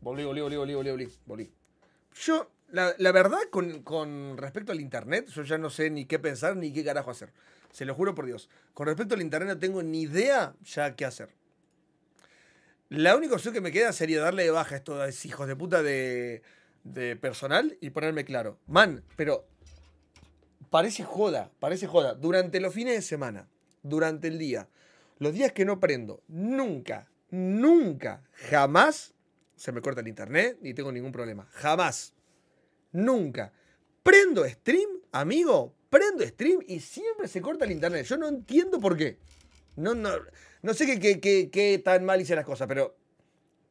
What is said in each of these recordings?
Volví, volví, volví, volví, volví, volví. Yo, la, verdad, con, respecto al internet, yo ya no sé ni qué pensar ni qué carajo hacer. Se lo juro por Dios. Con respecto al internet no tengo ni idea ya qué hacer. La única opción que me queda sería darle de baja a estos hijos de puta de, de personal y ponerme claro. Man, pero parece joda, parece joda. Durante los fines de semana, durante el día, los días que no prendo, nunca, nunca, jamás se me corta el internet y tengo ningún problema. Jamás. Nunca. Prendo stream, amigo, prendo stream y siempre se corta el internet. Yo no entiendo por qué. No, no, no sé qué, tan mal hice las cosas, pero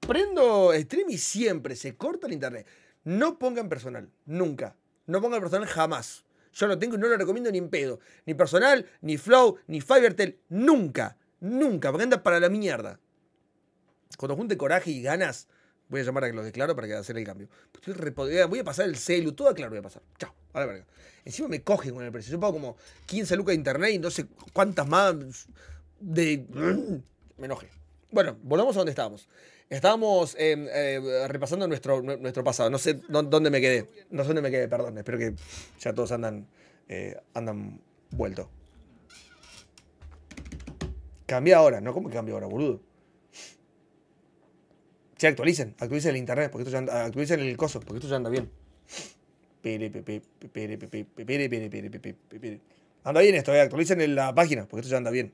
prendo stream y siempre se corta el internet. No pongan personal, nunca. No pongan personal jamás. Yo no tengo y no lo recomiendo ni en pedo. Ni personal, ni Flow, ni Fivertel. Nunca, nunca, porque anda para la mierda. Cuando junte coraje y ganas, Voy a llamar a que lo declaro para que hacer el cambio. Pues voy a pasar el celu, todo claro voy a pasar. Chao, a la verga. Encima me cogen con el precio. Yo pago como 15 lucas de internet y no sé cuántas más de... Me enoje. Bueno, volvamos a donde estábamos. Estábamos em, eh, repasando nuestro, nuestro pasado. No sé dónde me quedé. No sé dónde me quedé, perdón. Espero que ya todos andan, eh, andan vuelto. Cambia ahora, ¿no? ¿Cómo que cambia ahora, boludo? se actualicen, actualicen el internet, porque esto ya actualicen el coso, porque esto ya anda bien. Anda bien esto, eh, actualicen la página, porque esto ya anda bien.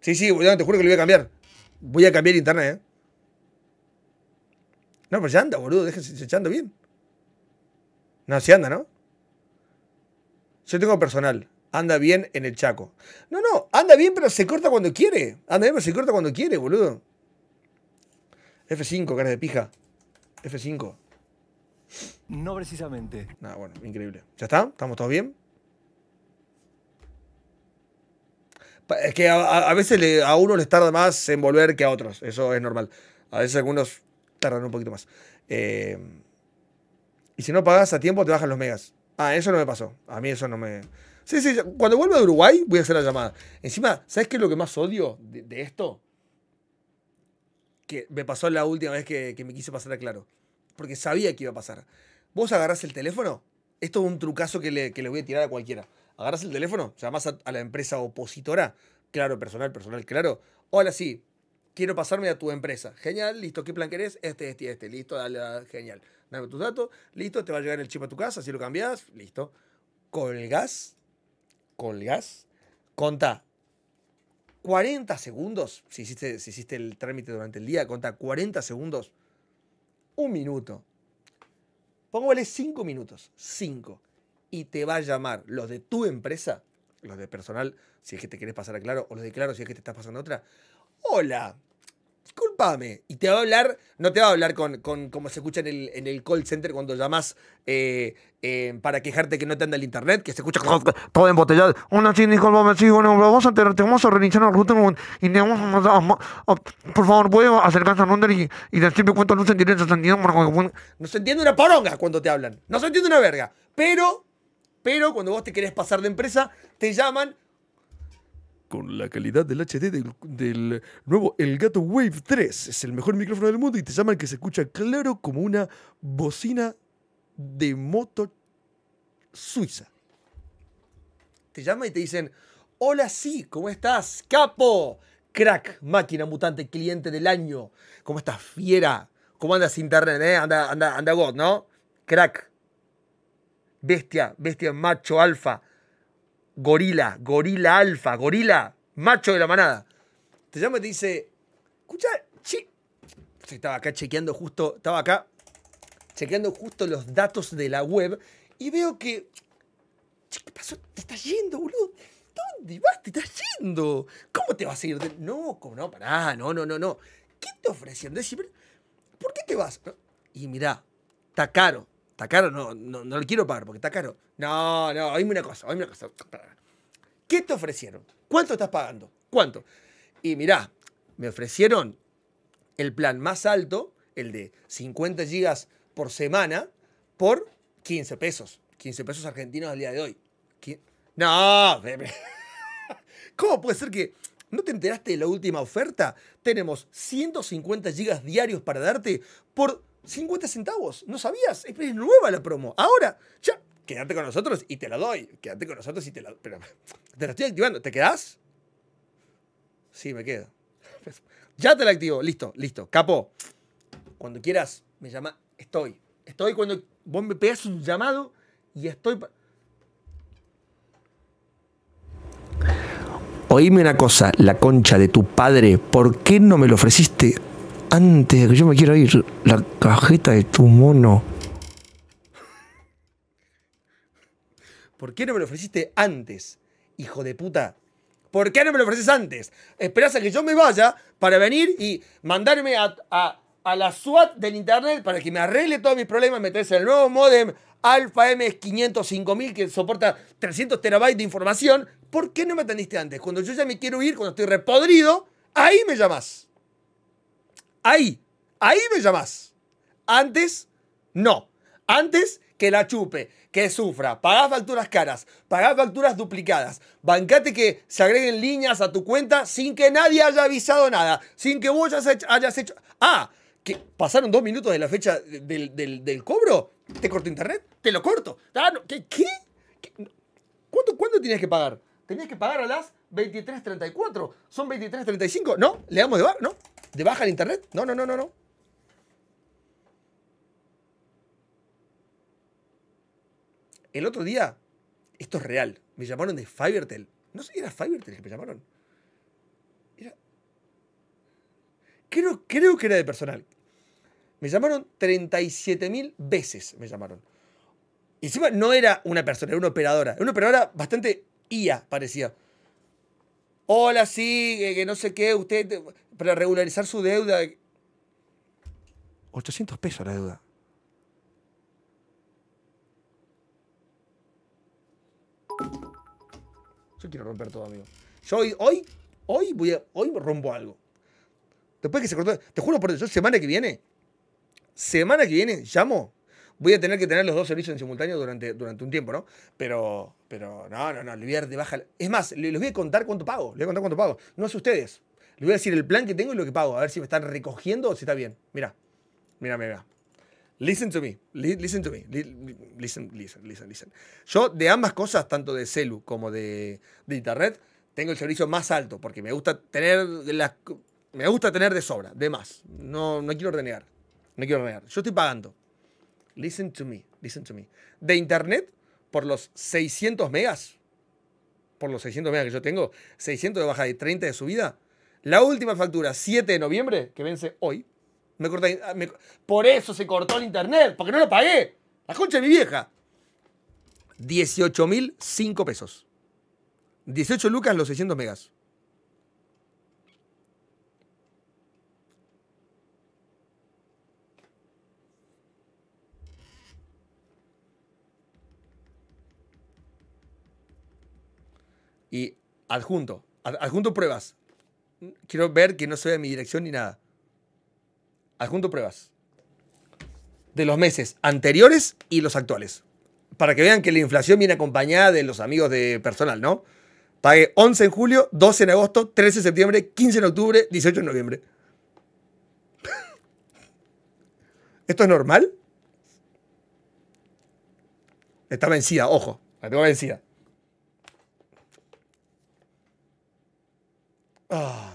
Sí, sí, te juro que lo voy a cambiar. Voy a cambiar internet, eh. No, pero ya anda, boludo, déjense, anda bien. No, se anda, ¿no? Yo tengo personal. Anda bien en el Chaco. No, no, anda bien, pero se corta cuando quiere. Anda bien, pero se corta cuando quiere, boludo. F5, cara de pija. F5. No precisamente. Nada, bueno, increíble. ¿Ya está? ¿Estamos todos bien? Es que a, veces a uno les tarda más en volver que a otros. Eso es normal. A veces algunos tardan un poquito más. Eh, y si no pagas a tiempo, te bajan los megas. Ah, eso no me pasó. A mí eso no me. Sí, sí, cuando vuelva de Uruguay voy a hacer la llamada. Encima, ¿sabes qué es lo que más odio de, de esto? me pasó la última vez que, me quise pasar a Claro, porque sabía que iba a pasar. Vos agarras el teléfono, esto es un trucazo que le, voy a tirar a cualquiera. agarras el teléfono, llamás a, a la empresa opositora, claro, personal, personal, claro. Hola, sí, quiero pasarme a tu empresa. Genial, listo, ¿qué plan querés? Este, este, este, listo, dale, genial. Dame tus datos, listo, te va a llegar el chip a tu casa, si lo cambias listo. el gas? contá 40 segundos, si hiciste, si el trámite durante el día, conta 40 segundos, un minuto. Póngale 5 minutos, 5. Y te va a llamar los de tu empresa, los de personal, si es que te querés pasar a Claro, o los de Claro, si es que te estás pasando otra. Hola, Disculpame. Y te va a hablar, no te va a hablar con, con como se escucha en el, en el call center cuando llamas eh, eh, para quejarte que no te anda el internet, que se escucha todo embotellado. Hola, vamos a, te, vamos a el router y vamos a, Por favor, puedo acercarse a y, y decirme No se entiende una paronga cuando te hablan. No se entiende una verga. Pero, pero cuando vos te querés pasar de empresa, te llaman con la calidad del HD del, nuevo El Gato Wave 3. Es el mejor micrófono del mundo y te llaman que se escucha claro como una bocina de moto suiza. Te llaman y te dicen, hola sí, ¿cómo estás? Capo, crack, máquina mutante, cliente del año. ¿Cómo estás, fiera? ¿Cómo andas internet? Eh? Anda, anda, anda God, ¿no? Crack. Bestia, bestia, macho, alfa gorila, gorila alfa, gorila, macho de la manada. Te llama y te dice, escucha, sí, Estaba acá chequeando justo, estaba acá chequeando justo los datos de la web y veo que. Che, ¿Qué pasó? Te estás yendo, boludo. ¿Dónde vas? Te estás yendo. ¿Cómo te vas a ir? No, como no, pará, no, no, no, no. ¿Qué te ofrecieron? Decime, ¿por qué te vas? Y mirá, está caro. Está caro, no, no, no lo quiero pagar porque está caro. No, no, oíme una cosa, oíme una cosa. ¿Qué te ofrecieron? ¿Cuánto estás pagando? ¿Cuánto? Y mirá, me ofrecieron el plan más alto, el de 50 gigas por semana, por 15 pesos. 15 pesos argentinos al día de hoy. no, ¿cómo puede ser que no te enteraste de la última oferta? Tenemos 150 gigas diarios para darte por 50 centavos. No sabías. Es nueva la promo. Ahora, ya, quédate con nosotros y te la doy. Quédate con nosotros y te la doy. te la estoy activando. ¿Te quedás? Sí, me quedo. Ya te la activo. Listo, listo. Capo, cuando quieras, me llama. Estoy. Estoy cuando vos me pegas un llamado y estoy. Oíme una cosa, la concha de tu padre, ¿por qué no me lo ofreciste antes de que yo me quiera ir, la cajeta de tu mono. ¿Por qué no me lo ofreciste antes, hijo de puta? ¿Por qué no me lo ofreces antes? Esperás a que yo me vaya para venir y mandarme a, la SWAT del internet para que me arregle todos mis problemas, me traes el nuevo modem Alfa M500 5000 que soporta 300 terabytes de información. ¿Por qué no me atendiste antes? Cuando yo ya me quiero ir, cuando estoy repodrido, ahí me llamas. Ahí, ahí me llamás. Antes, no. Antes que la chupe, que sufra, pagás facturas caras, pagás facturas duplicadas, bancate que se agreguen líneas a tu cuenta sin que nadie haya avisado nada, sin que vos hayas hecho... Ah, que pasaron dos minutos de la fecha del, cobro, te corto internet, te lo corto. Ah, ¿qué, ¿Cuánto, ¿Cuándo tenías que pagar? Tenías que pagar a las 23.34. ¿Son 23.35? ¿No? ¿Le damos de bar? ¿No? de baja el internet. No, no, no, no, no. El otro día, esto es real, me llamaron de Fivertel. No sé si era Fivertel que me llamaron. Creo, creo que era de personal. Me llamaron 37.000 veces, me llamaron. Y encima no era una persona, era una operadora. Era una operadora bastante IA, parecía. Hola, sí, que no sé qué, usted para regularizar su deuda. 800 pesos la deuda. Yo quiero romper todo, amigo. Yo hoy, hoy, hoy voy a, hoy rompo algo. Después que se cortó, te juro por eso, semana que viene, semana que viene, llamo. Voy a tener que tener los dos servicios en simultáneo durante, durante un tiempo, ¿no? Pero, pero no, no, no, le voy a baja. Es más, les voy a contar cuánto pago, les voy a contar cuánto pago. No es ustedes, le voy a decir el plan que tengo y lo que pago. A ver si me están recogiendo o si está bien. Mira, mira, mira. Listen to me. Listen to me. Listen, listen, listen, listen. Yo de ambas cosas, tanto de celu como de, internet, tengo el servicio más alto porque me gusta tener las, me gusta tener de sobra, de más. No, no quiero renegar. No quiero renegar. Yo estoy pagando. Listen to me. Listen to me. De internet, por los 600 megas, por los 600 megas que yo tengo, 600 de baja y 30 de subida, la última factura, 7 de noviembre, que vence hoy. Ah, me por eso se cortó el internet, porque no lo pagué. La concha de mi vieja. 18.005 pesos. 18 lucas los 600 megas. Y adjunto, adjunto pruebas, quiero ver que no se vea mi dirección ni nada. Adjunto pruebas de los meses anteriores y los actuales. Para que vean que la inflación viene acompañada de los amigos de personal, ¿no? Pagué 11 en julio, 12 en agosto, 13 en septiembre, 15 en octubre, 18 en noviembre. ¿Esto es normal? Está vencida, ojo, la tengo vencida. Ah.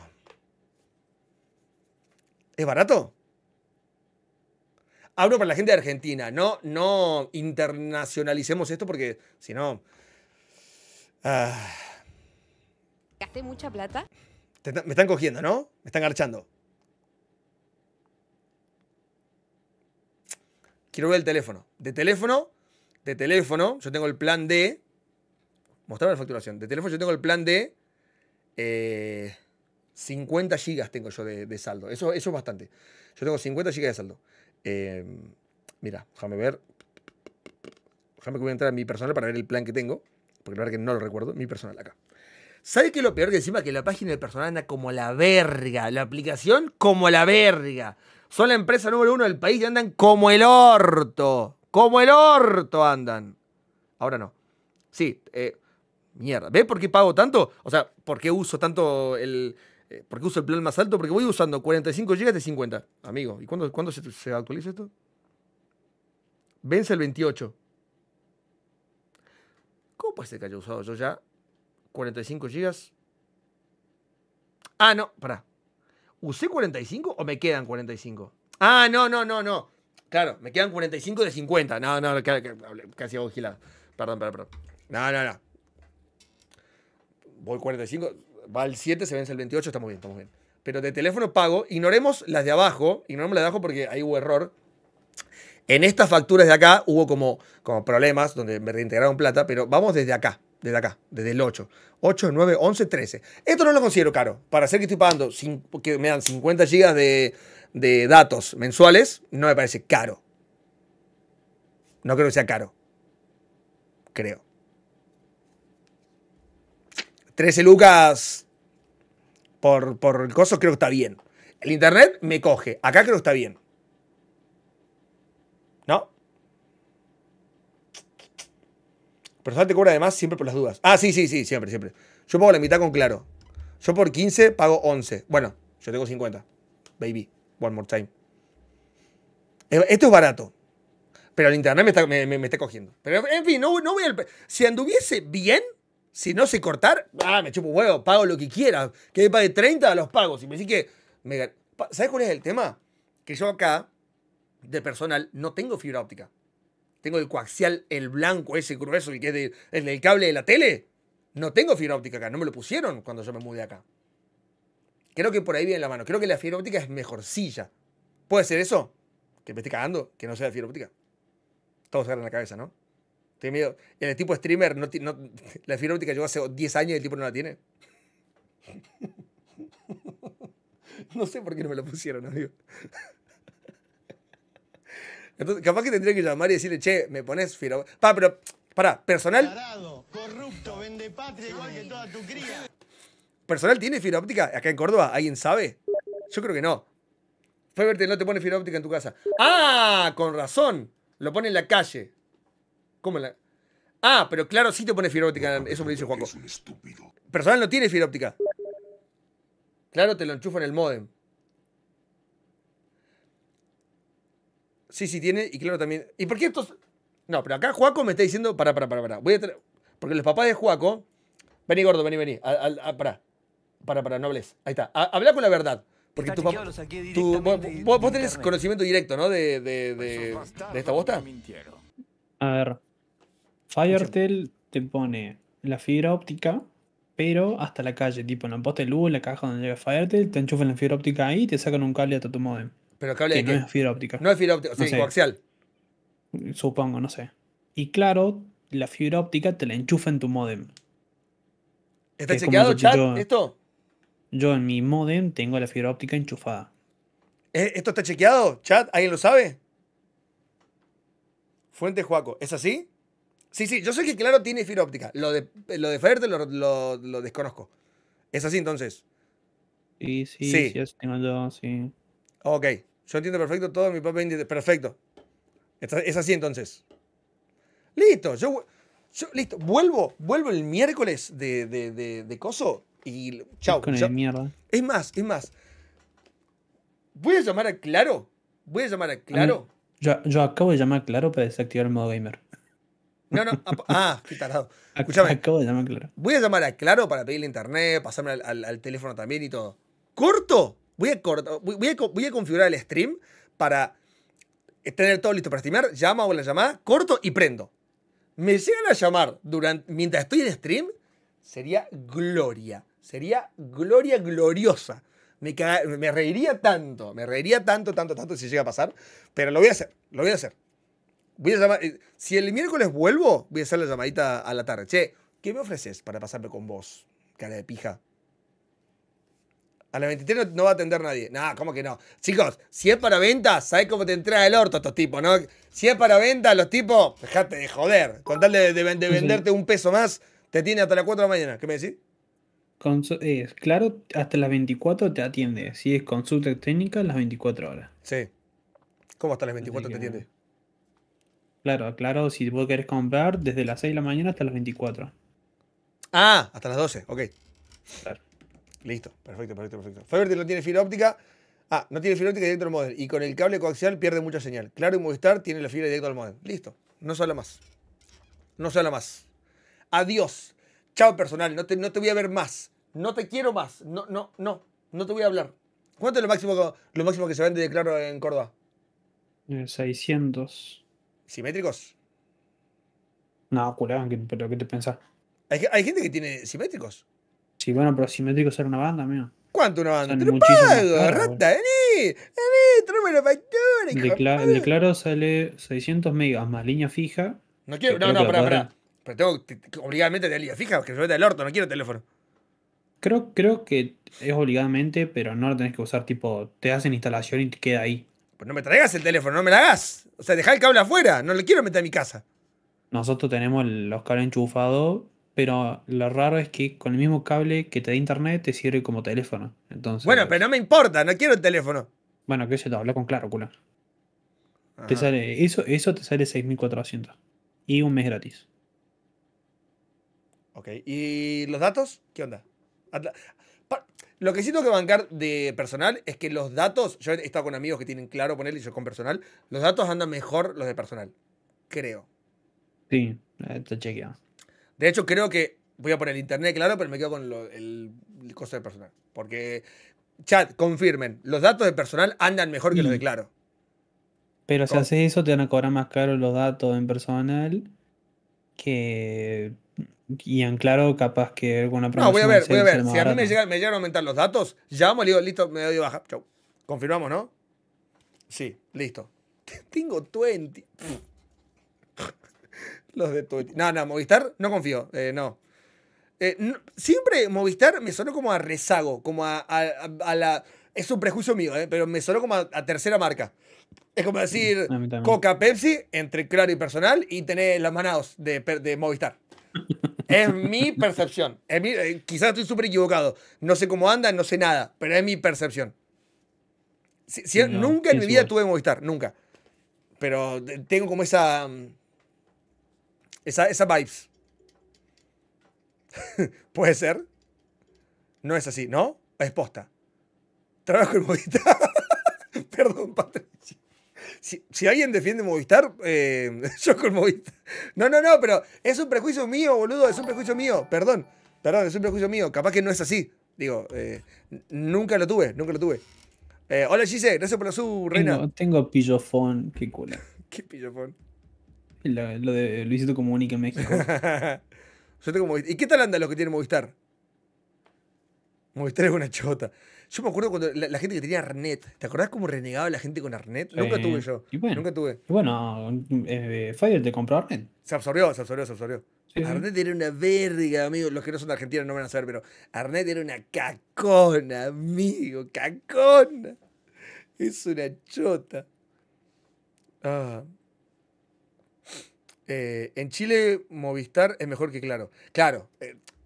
¿Es barato? Hablo para la gente de Argentina, no, no internacionalicemos esto porque si no... Hace ah. mucha plata? me están cogiendo, ¿no? Me están archando. Quiero ver el teléfono. De teléfono, de teléfono, yo tengo el plan de... Mostrar la facturación. De teléfono yo tengo el plan de... Eh, 50 gigas tengo yo de, saldo. Eso, eso es bastante. Yo tengo 50 gigas de saldo. Em, mira, déjame ver. Déjame que voy a entrar a mi personal para ver el plan que tengo. Porque la verdad que no lo recuerdo. Mi personal acá. ¿Sabes qué es lo peor que encima? Que la página del personal anda como la verga. La aplicación como la verga. Son la empresa número uno del país y andan como el orto. Como el orto andan. Ahora no. Sí, eh, mierda. ¿Ves por qué pago tanto? O sea, ¿por qué uso tanto el, eh, ¿Por qué uso el plan más alto? Porque voy usando 45 GB de 50, amigo. ¿Y cuándo, se, actualiza esto? Vence el 28. ¿Cómo puede ser que haya usado yo ya 45 GB? Ah, no, pará. ¿Usé 45 o me quedan 45? Ah, no, no, no, no. Claro, me quedan 45 de 50. No, no, casi hago gilada. Perdón, perdón, perdón. No, no, no. Voy 45 va el 7, se vence el 28, estamos bien, estamos bien. Pero de teléfono pago, ignoremos las de abajo, ignoremos las de abajo porque ahí hubo error. En estas facturas de acá hubo como, como problemas donde me reintegraron plata, pero vamos desde acá, desde acá, desde el 8. 8, 9, 11, 13. Esto no lo considero caro. Para ser que estoy pagando, que me dan 50 gigas de, de datos mensuales, no me parece caro. No creo que sea caro. Creo. 13 lucas por, por el coso creo que está bien. El internet me coge. Acá creo que está bien. ¿No? Pero te cobra además siempre por las dudas. Ah, sí, sí, sí, siempre, siempre. Yo pongo la mitad con claro. Yo por 15 pago 11. Bueno, yo tengo 50. Baby, one more time. Eh, esto es barato. Pero el internet me está, cogiendo. Pero en fin, no, no voy al... Si anduviese bien, si no sé cortar, ah, me chupo huevo, pago lo que quiera. Que me pague 30, los pagos. Y me dice que. ¿Sabes cuál es el tema? Que yo acá, de personal, no tengo fibra óptica. Tengo el coaxial, el blanco, ese grueso, el que es, el cable de la tele. No tengo fibra óptica acá, no me lo pusieron cuando yo me mudé acá. Creo que por ahí viene la mano. Creo que la fibra óptica es mejorcilla. ¿Puede ser eso? Que me esté cagando, que no sea fibra óptica. Todos en la cabeza, ¿no? Tengo miedo. En el tipo streamer, no, la fibra óptica llegó hace 10 años y el tipo no la tiene. No sé por qué no me la pusieron, amigo. Entonces, capaz que tendría que llamar y decirle, che, me pones fibra. Pa, pero, para personal. corrupto, vende patria, igual que toda tu cría. ¿Personal tiene fibra óptica acá en Córdoba? ¿Alguien sabe? Yo creo que no. verte, no te pone fibra óptica en tu casa. ¡Ah! Con razón. Lo pone en la calle. ¿Cómo la.? Ah, pero claro, sí te pone fibra óptica. Eso me dice Juaco Es un estúpido. Personal no tiene fibra óptica. Claro, te lo enchufa en el modem. Sí, sí tiene. Y claro, también. ¿Y por qué estos.? No, pero acá Juaco me está diciendo. Pará, pará, pará, pará. Voy a Porque los papás de Juaco. Vení, gordo, vení, vení. A, a, a, pará. Pará, no hables. Ahí está. Habla con la verdad. Porque tu papá. vos, tenés conocimiento directo, ¿no? de, de pues esta bosta. A ver. Firetel te pone la fibra óptica, pero hasta la calle, tipo en la posta de luz, en la caja donde llega Firetel, te enchufan la fibra óptica ahí y te sacan un cable hasta tu modem. ¿Pero cable no es fibra óptica. No es fibra óptica, o sea, Supongo, no sé. Y claro, la fibra óptica te la enchufa en tu modem. ¿Está chequeado, chat, esto? Yo en mi modem tengo la fibra óptica enchufada. ¿E, ¿Esto está chequeado, chat? ¿Alguien lo sabe? Fuente Juaco, ¿es así? Sí, sí, yo sé que claro tiene fibra óptica. Lo de, lo lo, desconozco. ¿Es así entonces? Sí, sí, sí, yo, Ok, yo entiendo perfecto todo mi papel Perfecto. Es así entonces. Listo, yo, listo, vuelvo, vuelvo el miércoles de, coso y chao. Con mierda. Es más, es más. Voy a llamar a Claro. Voy a llamar a Claro. yo, yo, acabo de llamar a Claro para desactivar el modo gamer. No, no. Ah, qué tarado. Escúchame. Acabo de llamar a Claro. Voy a llamar a Claro para pedirle internet, pasarme al, teléfono también y todo. ¿Corto? Voy a, corto, voy, a, configurar el stream para tener todo listo para streamear. Llama o la llamada, corto y prendo. Me llegan a llamar durante, mientras estoy en stream, sería gloria. Sería gloria gloriosa. Me, me reiría tanto, me reiría tanto, tanto, tanto si llega a pasar, pero lo voy a hacer, lo voy a hacer a eh, si el miércoles vuelvo, voy a hacer la llamadita a la tarde. Che, ¿qué me ofreces para pasarme con vos, cara de pija? A las 23 no, va a atender nadie. No, ¿cómo que no? Chicos, si es para venta, sabes cómo te entra el orto a estos tipos, no? Si es para venta, los tipos, dejate de joder. Con tal de, venderte un peso más, te tiene hasta las 4 de la mañana. ¿Qué me decís? Eh, claro, hasta las 24 te atiende. Si es consulta técnica, las 24 horas. Sí. ¿Cómo hasta las 24 te atiende? Claro, claro, si vos querés comprar desde las 6 de la mañana hasta las 24. Ah, hasta las 12, ok. Claro. Listo, perfecto, perfecto, perfecto. no tiene fibra óptica. Ah, no tiene fibra óptica directo al modelo Y con el cable coaxial pierde mucha señal. Claro y Movistar tiene la fibra directo al modelo. Listo. No se habla más. No se habla más. Adiós. Chao personal. No te, voy a ver más. No te quiero más. No, no, no. No te voy a hablar. ¿Cuánto es lo máximo, lo máximo que se vende de claro en Córdoba? 600. Eh, simétricos? No, culán, pero ¿qué te pensás? ¿Hay, gente que tiene simétricos. Sí, bueno, pero simétricos era una banda, mío. ¿Cuánto una banda? te lo pago, rata, vení, vení, tráeme la factura. de, claro sale 600 megas más línea fija. No quiero, no, no, pará, pará. Pero tengo obligadamente de línea fija, que yo vete el orto, no quiero teléfono. Creo, creo que es obligadamente, pero no lo tenés que usar, tipo, te hacen instalación y te queda ahí. Pues no me traigas el teléfono, no me la hagas. O sea, deja el cable afuera, no le quiero meter a mi casa. Nosotros tenemos los cables enchufados, pero lo raro es que con el mismo cable que te da internet te sirve como teléfono. Entonces, bueno, pero no me importa, no quiero el teléfono. Bueno, que se te habla con claro, culo. Ah. eso, eso te sale 6.400. Y un mes gratis. Ok, ¿y los datos? ¿Qué onda? Lo que sí tengo que bancar de personal es que los datos, yo he estado con amigos que tienen claro poner y yo con personal, los datos andan mejor los de personal, creo. Sí, está eh, chequeado. De hecho, creo que voy a poner el internet claro, pero me quedo con el, costo de personal. Porque, chat, confirmen, los datos de personal andan mejor que los de claro. Pero si haces eso, te van a cobrar más caro los datos en personal que y en Claro, capaz que alguna promoción. No, voy a ver, voy a ver. Si a mí me, llegan a aumentar los datos, llamo y digo, listo, me doy baja. Chau. Confirmamos, ¿no? Sí, listo. Tengo 20. los de 20. No, no, Movistar, no confío. Eh, no. Eh, siempre Movistar me sonó como a rezago, como a, la. Es un prejuicio mío, eh, pero me sonó como a, tercera marca. Es como decir Coca, Pepsi, entre claro y personal, y tener las manados de Movistar. Es mi percepción. Eh, quizás estoy súper equivocado. No sé cómo anda, no sé nada, pero es mi percepción. nunca en mi vida tuve Movistar, nunca. Pero tengo como esa. Mm, esa, esa vibes. Puede ser. No es así, ¿no? Es posta. Trabajo en Movistar. si, alguien defiende Movistar, eh, yo con Movistar. No, no, no, pero es un prejuicio mío, boludo, es un prejuicio mío, perdón, perdón, es un prejuicio mío, capaz que no es así. Digo, eh, nunca lo tuve, nunca lo tuve. Eh, hola Gise, gracias por la sub, reina. Tengo, tengo pillofón, qué culo. ¿Qué pillofón? Lo, de Luisito Comunica en México. yo tengo ¿Y qué tal andan los que tienen Movistar? Movistar es una chota. Yo me acuerdo cuando la, gente que tenía Arnet. ¿Te acordás cómo renegaba la gente con Arnet? Nunca eh, tuve yo. Y bueno, Nunca tuve. Y bueno, eh, eh Fire te compró Arnet. Se absorbió, se absorbió, se absorbió. Arnet era una verga, amigo. Los que no son de Argentina no van a saber, pero Arnet era una cacona, amigo. Cacona. Es una chota. Ah. Eh, en Chile, Movistar es mejor que Claro. Claro.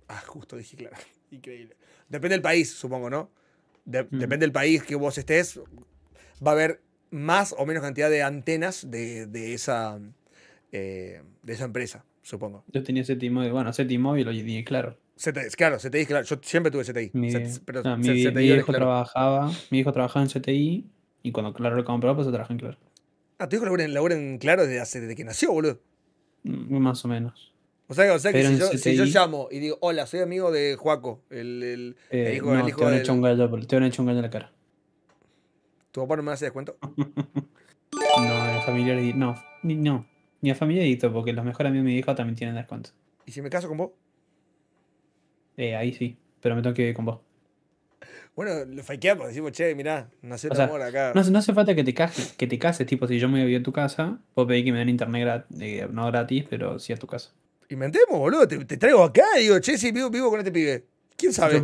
ah, justo dije Claro. Increíble. Depende del país, supongo, ¿no? depende del país que vos estés, va a haber más o menos cantidad de antenas de, de esa, eh, de esa empresa, supongo. Yo tenía CTI móvil, bueno, CTI móvil lo claro. CTI, claro, CTI, claro, yo siempre tuve CTI. Mi, CTI, ah, mi, hijo trabajaba, mi hijo trabajaba en CTI y cuando Claro lo compró, pues se trabajó en Claro. Ah, tu hijo labura en, en Claro desde, desde que nació, boludo. Mm, más o menos. O sea, o sea que si yo, si yo, llamo y digo, hola, soy amigo de Juaco, eh, el, hijo, no, hijo te van hecho un gallo, te van a echar un gallo en la cara. ¿Tu papá no me hace descuento? no, a no, ni, no, ni a familia edito, porque los mejores amigos de mi hijo también tienen descuento. ¿Y si me caso con vos? Eh, ahí sí, pero me tengo que ir con vos. Bueno, lo fakeamos, pues, decimos, che, mirá, nació amor acá. No, no, hace falta que te cases, que te cases, tipo, si yo me voy a tu casa, vos pedir que me den internet eh, no gratis, pero sí a tu casa. Inventemos, boludo. Te, traigo acá y digo, che, si vivo, vivo con este pibe. ¿Quién sabe?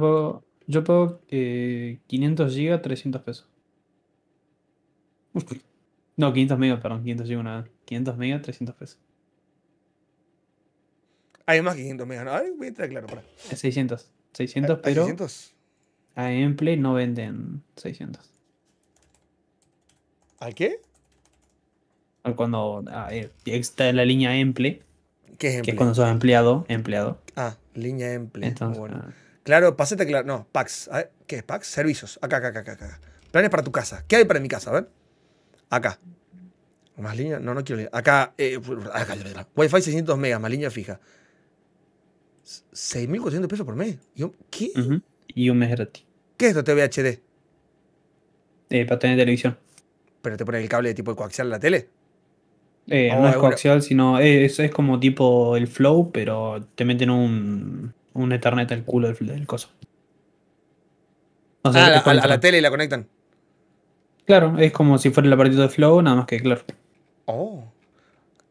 Yo pago, 500 gigas, 300 pesos. No, 500 megas, perdón. 500 gigas nada. 500 megas, 300 pesos. Hay más que 500 megas, ¿no? claro, 600. 600, ah, pero. 600? A Emple no venden 600. ¿Al qué? Cuando eh, está en la línea Emple, ¿Qué es Que cuando sos empleado, empleado. Ah, línea empleo. Entonces, bueno. Ah. Claro, pásate claro. No, Pax. ¿Qué es Pax? Servicios. Acá, acá, acá, acá. Planes para tu casa. ¿Qué hay para mi casa? A ver. Acá. Más línea. No, no quiero Acá. Eh, Wi-Fi 600 megas, más línea fija. 6.400 pesos por mes. ¿Qué? Y un mes gratis. ¿Qué es esto TVHD? Eh, para tener televisión. ¿Pero te pone el cable de tipo coaxial en la tele? Eh, oh, no es coaxial, sino es, es, como tipo el flow, pero te meten un, un Ethernet al culo del, del coso. Ah, a, la, tele y la conectan. Claro, es como si fuera el aparatito de flow, nada más que claro. Oh.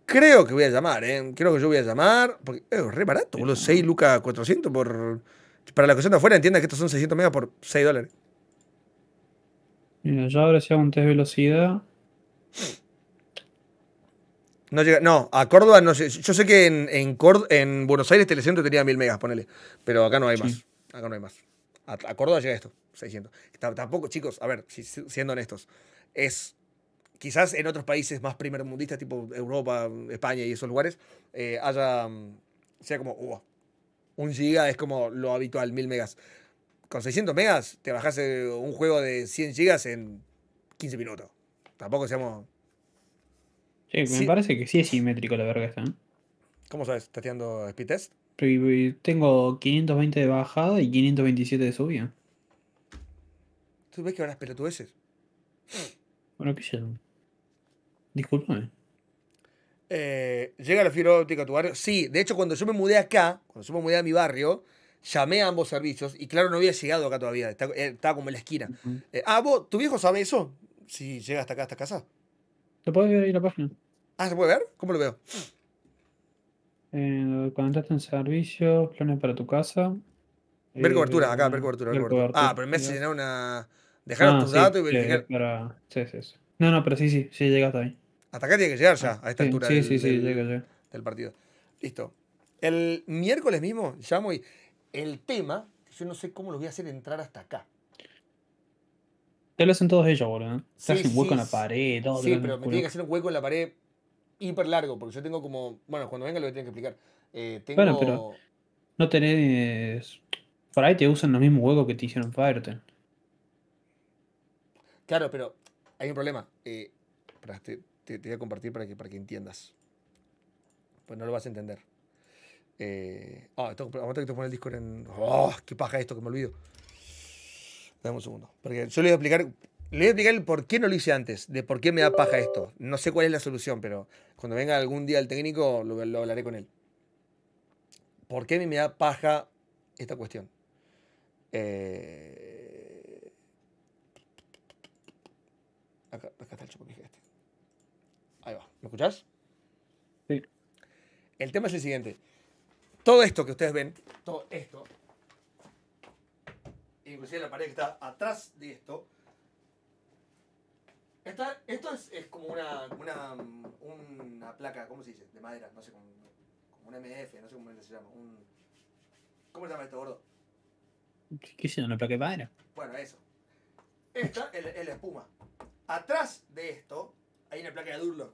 Creo que voy a llamar, eh. Creo que yo voy a llamar. Porque es re barato, boludo. 6 lucas 400 por. Para la que de afuera, entienda que estos son 600 megas por 6 dólares. Mira, yo ahora si hago un test de velocidad. No llega, no, a Córdoba no sé. Yo sé que en, en, en Buenos Aires Telecentro tenía 1000 megas, ponele. Pero acá no hay más. Acá no hay más. A, Córdoba llega esto, 600. tampoco, chicos, a ver, siendo honestos, es quizás en otros países más mundistas, tipo Europa, España y esos lugares, eh, haya, mm, sea como, oh, un giga es como lo habitual, 1000 megas. Con 600 megas te bajas eh, un juego de 100 gigas en 15 minutos. Tampoco seamos eh, me parece que sí es simétrico la verga esta. ¿eh? ¿Cómo sabes? ¿Estás tirando speed test? Tengo 520 de bajada y 527 de subida. ¿Tú ves que van a pelotudeces? Bueno, qué sé. Disculpame. Eh, ¿Llega la fibra óptica a tu barrio? Sí, de hecho, cuando yo me mudé acá, cuando yo me mudé a mi barrio, llamé a ambos servicios y claro, no había llegado acá todavía. Estaba, como en la esquina. ah, vos, ¿tu viejo sabe eso? Si llega hasta acá, a esta casa. Lo podés ver la página. Ah, ¿se puede ver? ¿Cómo lo veo? Cuando eh, entraste en servicio, planes para tu casa. Ver eh, cobertura, acá, ver cobertura, ver cobertura. Ah, pero me llenar una. dejar ah, tus datos y verificar. para... sí, sí, No, no, pero sí, sí, sí, llega hasta ahí. Hasta acá tiene que llegar ya, ah, a esta altura. Sí, del, sí, sí, llega, llega. Del partido. Listo. El miércoles mismo llamo y. El tema, yo no sé cómo lo voy a hacer entrar hasta acá. Te lo hacen todos ellos, boludo. Se hace un hueco en la pared, todo. Sí, pero me tiene que hacer un hueco en la pared hiper largo, porque yo tengo como. Bueno, cuando venga lo voy a tener que explicar. Eh, bueno, pero. No tenés. Por ahí te usan los mismos huevos que te hicieron Fireten. Claro, pero hay un problema. Eh, te, voy a compartir para que, para que entiendas. Pues no lo vas a entender. Eh, oh, tengo, que te el Discord en. ¡Oh! ¡Qué paja esto que me olvido! Dame un segundo. Porque yo le voy a explicar le voy a explicar el por qué no lo hice antes, de por qué me da paja esto. No sé cuál es la solución, pero cuando venga algún día el técnico lo, hablaré con él. ¿Por qué me da paja esta cuestión? Eh, acá, está el chupapija este. Ahí va. ¿Me escuchás? Sí. El tema es el siguiente. Todo esto que ustedes ven, todo esto, inclusive la pared que está atrás de esto, esta, esto es, es como una, una, una, placa, ¿cómo se dice? De madera, no sé, como, como una MF, no sé cómo se llama. ¿Cómo se llama esto, gordo? ¿Qué, es una placa de madera? Bueno, eso. Esta es, la espuma. Atrás de esto hay una placa de Durlock.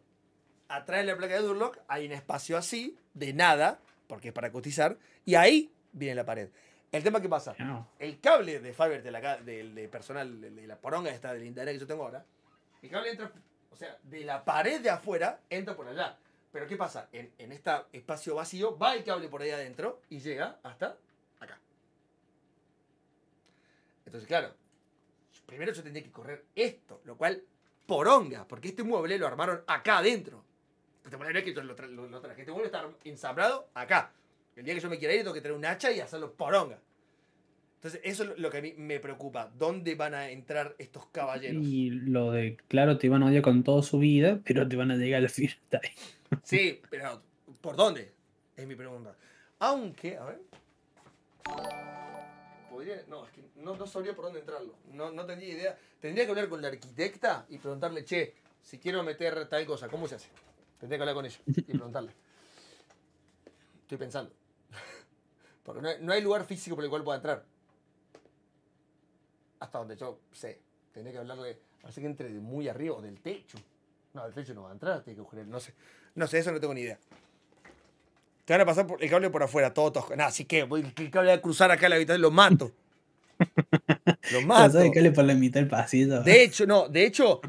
Atrás de la placa de Durlock hay un espacio así, de nada, porque es para cotizar, y ahí viene la pared. El tema que pasa, ah. el cable de fiber de, la, de, de personal de, la poronga esta, del internet que yo tengo ahora, el cable entra, o sea, de la pared de afuera, entra por allá. Pero ¿qué pasa? En, en este espacio vacío va el cable por ahí adentro y llega hasta acá. Entonces, claro, primero yo tendría que correr esto, lo cual poronga, porque este mueble lo armaron acá adentro. Este mueble que yo lo, tra este está ensamblado acá. El día que yo me quiera ir, tengo que tener un hacha y hacerlo poronga. Entonces, eso es lo que a mí me preocupa. ¿Dónde van a entrar estos caballeros? Y lo de, claro, te van a odiar con toda su vida, pero te van a llegar al la Sí, pero ¿por dónde? Es mi pregunta. Aunque, a ver. no, es que no, sabría por dónde entrarlo. No, no tendría idea. Tendría que hablar con la arquitecta y preguntarle, che, si quiero meter tal cosa, ¿cómo se hace? Tendría que hablar con ella y preguntarle. Estoy pensando. Porque no no hay lugar físico por el cual pueda entrar hasta donde yo sé. Tenía que hablarle, así que entre muy arriba, o del techo. No, del techo no va a entrar, tiene que agujerear, no sé. No sé, eso no tengo ni idea. Te van a pasar el cable por afuera, todo tosco. Nada, así que el cable va a cruzar acá la habitación, lo mato. lo mato. la mitad del pasillo. De hecho, no, de hecho,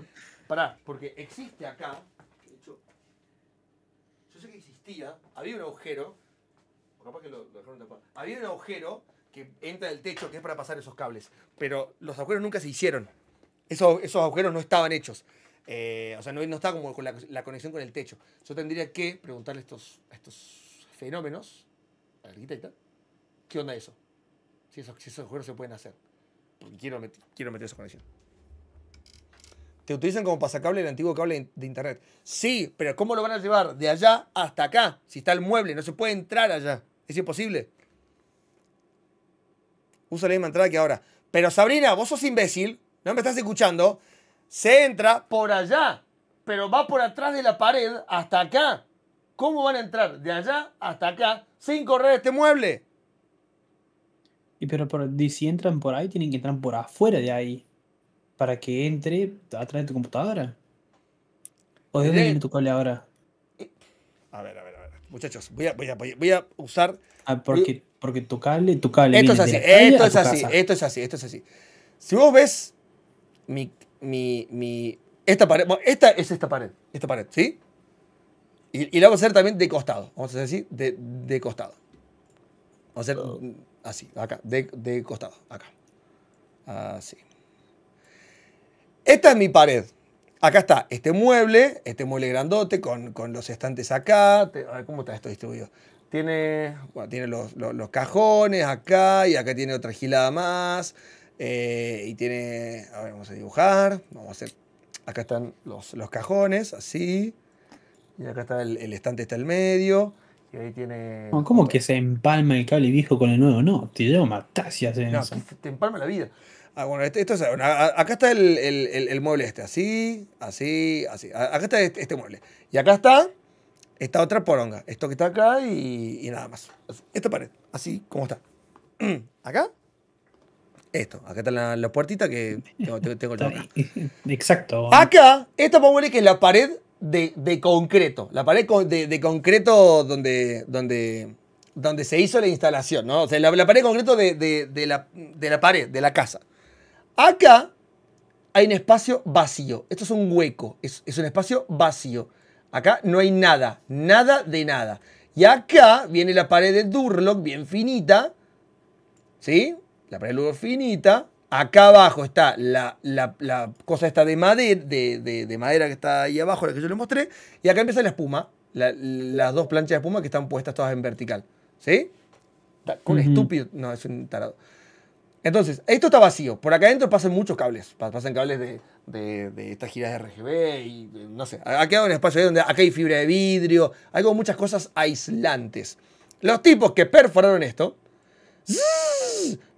pará, porque existe acá, de hecho, yo sé que existía, había un agujero, o capaz que lo, lo dejaron tapar, había un agujero que entra del techo, que es para pasar esos cables. Pero los agujeros nunca se hicieron. Esos, esos agujeros no estaban hechos. Eh, o sea, no, no está como con la, conexión con el techo. Yo tendría que preguntarle estos, a estos fenómenos, al arquitecto, ¿qué onda eso? Si esos, si esos agujeros se pueden hacer. quiero, quiero meter esa conexión. Te utilizan como pasacable el antiguo cable de internet. Sí, pero ¿cómo lo van a llevar de allá hasta acá? Si está el mueble, no se puede entrar allá. Es imposible. Usa la misma entrada que ahora. Pero Sabrina, vos sos imbécil, no me estás escuchando. Se entra por allá, pero va por atrás de la pared hasta acá. ¿Cómo van a entrar de allá hasta acá sin correr este mueble? Y pero, si entran por ahí, tienen que entrar por afuera de ahí. Para que entre atrás de tu computadora. ¿O de dónde viene tu cable ahora? A ver, a ver, a ver. Muchachos, voy a, usar. Ah, porque porque tu cable, Esto es así, esto es así, esto es así, esto es así. Si vos ves mi, esta pared, esta es esta pared, esta pared, ¿sí? Y, la vamos a hacer también de costado, vamos a hacer así, de, costado. Vamos a hacer así, acá, de, costado, acá. Así. Esta es mi pared. Acá está este mueble, este mueble grandote con, los estantes acá. a ver, ¿Cómo está esto distribuido? Tiene, tiene los, cajones acá y acá tiene otra gilada más. Eh, y tiene, a ver, vamos a dibujar. Vamos a hacer, acá están los, los cajones, así. Y acá está el, estante, está el medio. Y ahí tiene. Ah, ¿Cómo que se empalma el cable viejo con el nuevo? No, te llevo matas si no, Te empalma la vida. Ah, bueno, este, esto, es, acá está el, mueble este, así, así, así. Acá está este, este mueble. Y acá está esta otra poronga. Esto que está acá y, nada más. Esta pared, así como está. Acá, esto. Acá está la, puertitas puertita que tengo, tengo el Exacto. Acá, esta huele que es la pared de, de concreto. La pared de, de, concreto donde, donde, donde se hizo la instalación, ¿no? O sea, la, pared de concreto de, de, la, de la pared, de la casa. Acá hay un espacio vacío. Esto es un hueco. Es, es un espacio vacío. Acá no hay nada, nada de nada. Y acá viene la pared de Durlock, bien finita. ¿Sí? La pared de Durlock finita. Acá abajo está la, cosa esta de madera, de, madera que está ahí abajo, la que yo le mostré. Y acá empieza la espuma. las dos planchas de espuma que están puestas todas en vertical. ¿Sí? Con estúpido. No, es un tarado. Entonces, esto está vacío. Por acá adentro pasan muchos cables. Pasan cables de, de estas giras de RGB y eh, no sé. Ha hay un espacio donde acá hay fibra de vidrio. Hay como muchas cosas aislantes. Los tipos que perforaron esto,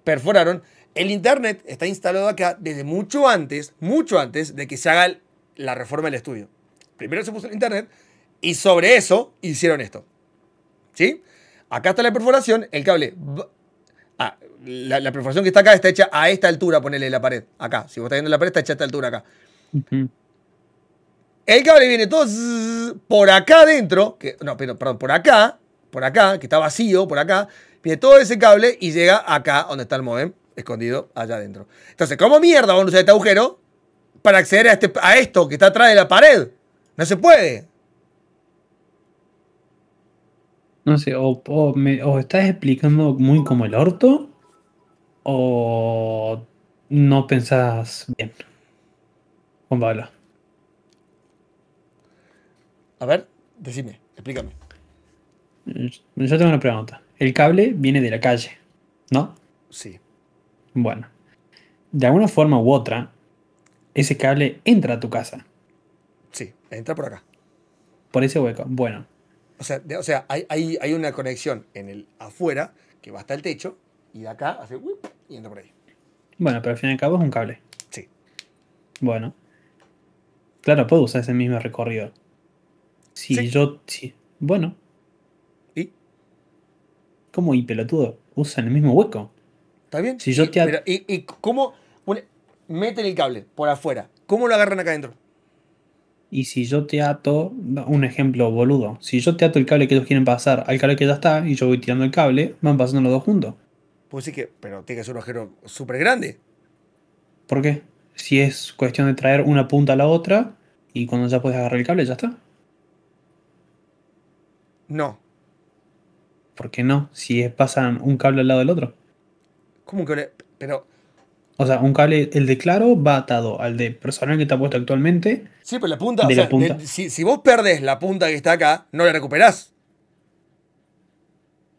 perforaron. El internet está instalado acá desde mucho antes, mucho antes de que se haga la reforma del estudio. Primero se puso el internet y sobre eso hicieron esto. ¿Sí? Acá está la perforación, el cable Ah, la, perforación que está acá está hecha a esta altura, ponele la pared. Acá. Si vos estás viendo la pared, está hecha a esta altura acá. El cable viene todo por acá adentro. Que, no, pero, perdón, por acá. Por acá, que está vacío, por acá. Viene todo ese cable y llega acá, donde está el modem, escondido allá adentro. Entonces, ¿cómo mierda vamos a usar este agujero para acceder a, este, a esto que está atrás de la pared? No se puede. No sé, o, me, o estás explicando muy como el orto, o no pensás bien con Pablo? A ver, decime, explícame. Mm, yo tengo una pregunta. El cable viene de la calle, ¿no? Sí. Bueno, de alguna forma u otra, ese cable entra a tu casa. Sí, entra por acá. Por ese hueco, bueno. O sea, o sea hay, hay, una conexión en el afuera que va hasta el techo y de acá hace y entra por ahí. Bueno, pero al fin y al cabo es un cable. Sí. Bueno. Claro, puedo usar ese mismo recorrido. Si sí. yo. sí bueno. ¿Y? ¿Cómo y pelotudo? Usan el mismo hueco. ¿Está bien? Si yo y, te. y, cómo meten el cable por afuera? ¿Cómo lo agarran acá adentro? Y si yo te ato, un ejemplo boludo, si yo te ato el cable que ellos quieren pasar al cable que ya está y yo voy tirando el cable, van pasando los dos juntos. Pues sí que, pero tiene que ser un agujero súper grande. ¿Por qué? Si es cuestión de traer una punta a la otra y cuando ya puedes agarrar el cable, ya está. No. ¿Por qué no? Si pasan un cable al lado del otro. ¿Cómo que Pero. O sea, un cable, el de claro, va atado al de personal que está puesto actualmente. Sí, pero la punta. si, si, vos perdés la punta que está acá, no la recuperás.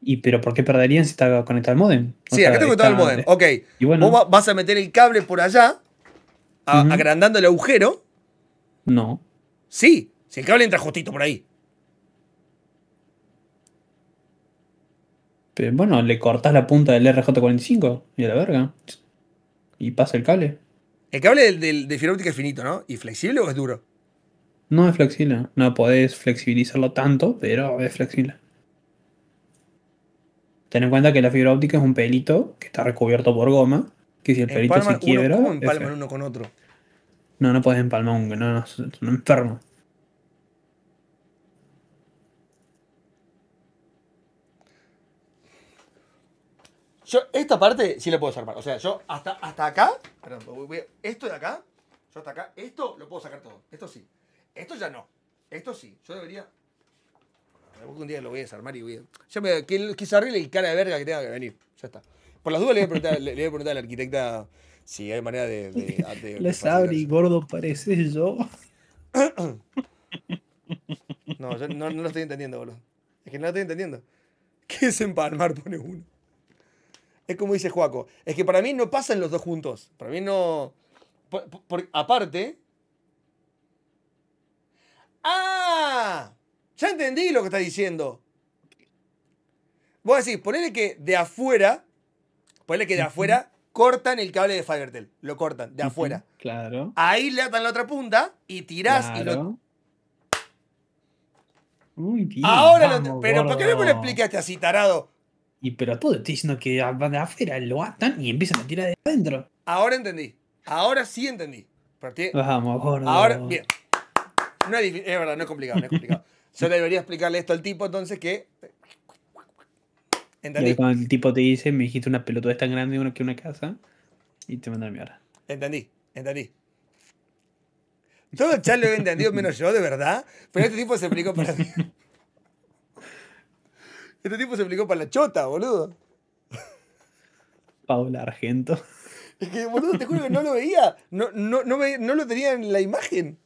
¿Y pero por qué perderían si está conectado al modem? sí, acá está conectado al modem. Ok. ¿Vos vas a meter el cable por allá, agrandando el agujero? No. Sí, si el cable entra justito por ahí. Pero bueno, le cortás la punta del RJ45 y a la verga. Y pasa el cable. El cable de fibra óptica es finito, ¿no? ¿Y flexible o es duro? No es flexible. No podés flexibilizarlo tanto, pero es flexible. Ten en cuenta que la fibra óptica es un pelito que está recubierto por goma, que si el pelito se quiebra... Uno, ¿Cómo empalman uno con otro? No, no puedes empalmar un... No, no, no enfermo. Yo, esta parte sí la puedo desarmar. O sea, yo hasta, hasta acá, perdón, esto de acá, yo hasta acá, esto lo puedo sacar todo. Esto sí. Esto ya no. Esto sí. Yo debería un día lo voy a desarmar y voy a. Ya me, que, arregle el cara de verga que tenga que venir. Ya está. Por las dudas le voy a preguntar, le, voy a, preguntar la arquitecta si hay manera de. de, Les abre y gordo parece yo. no, yo no, lo estoy entendiendo, boludo. Es que no lo estoy entendiendo. ¿Qué es empalmar? Pone uno. Es como dice Juaco. Es que para mí no pasan los dos juntos. Para mí no. aparte. ¡Ah! Ya entendí lo que está diciendo. Vos decís, ponele que de afuera, ponele que de afuera cortan el cable de Fivertel. Lo cortan, de afuera. Claro. Ahí le atan la otra punta y tirás claro. y Muy bien. Ahora Pero ¿por qué no me lo explicaste así, tarado? Y pero todo estoy diciendo que van de afuera, lo atan y empiezan a tirar de adentro. Ahora entendí. Ahora sí entendí. Vamos, gordo. Ahora, bien. es, es verdad, no es complicado, no es complicado. Yo le debería explicarle esto al tipo, entonces, que... ¿Entendí? el tipo te dice, me dijiste una pelota tan grande como que una casa, y te mandan a hora Entendí, entendí. Todo el chat lo he entendido, menos yo, de verdad. Pero este tipo se explicó para mí. Este tipo se explicó para la chota, boludo. Paula Argento. Es que, boludo, te juro que no lo veía. no lo tenía en la imagen.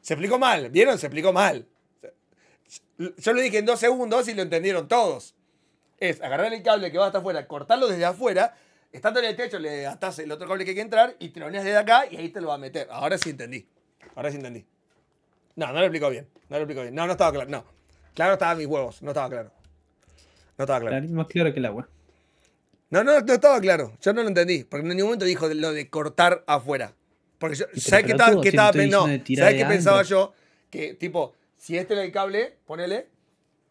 Se explicó mal, ¿vieron? Se explicó mal. Yo lo dije en dos segundos y lo entendieron todos. Es agarrar el cable que va hasta afuera, cortarlo desde afuera, estando en el techo le atas el otro cable que hay que entrar y te desde acá y ahí te lo va a meter. Ahora sí entendí. Ahora sí entendí. No, no lo explico bien. No lo bien. No, no estaba claro. No. Claro estaba mis huevos. No estaba claro. No estaba claro. más claro que el agua. No, no, no estaba claro. Yo no lo entendí. Porque en ningún momento dijo lo de cortar afuera. Porque yo, ¿sabes qué estaba, que estaba pensando? qué pensaba yo? Que tipo, si este era el cable, ponele,